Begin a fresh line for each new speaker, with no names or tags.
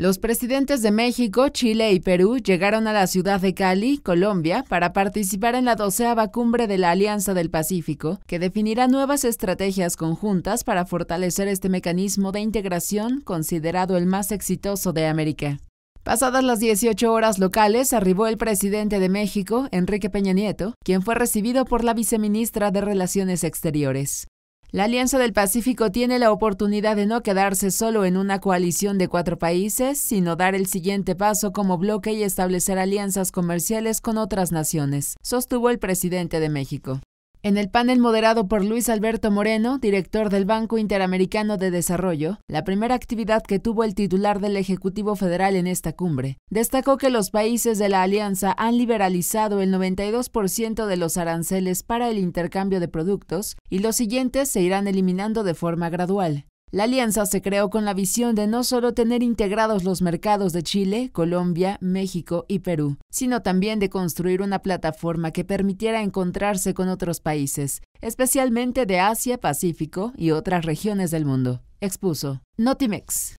Los presidentes de México, Chile y Perú llegaron a la ciudad de Cali, Colombia, para participar en la doceava cumbre de la Alianza del Pacífico, que definirá nuevas estrategias conjuntas para fortalecer este mecanismo de integración considerado el más exitoso de América. Pasadas las 18 horas locales, arribó el presidente de México, Enrique Peña Nieto, quien fue recibido por la viceministra de Relaciones Exteriores. La Alianza del Pacífico tiene la oportunidad de no quedarse solo en una coalición de cuatro países, sino dar el siguiente paso como bloque y establecer alianzas comerciales con otras naciones, sostuvo el presidente de México. En el panel moderado por Luis Alberto Moreno, director del Banco Interamericano de Desarrollo, la primera actividad que tuvo el titular del Ejecutivo Federal en esta cumbre, destacó que los países de la alianza han liberalizado el 92% de los aranceles para el intercambio de productos y los siguientes se irán eliminando de forma gradual. La alianza se creó con la visión de no solo tener integrados los mercados de Chile, Colombia, México y Perú, sino también de construir una plataforma que permitiera encontrarse con otros países, especialmente de Asia, Pacífico y otras regiones del mundo. Expuso Notimex.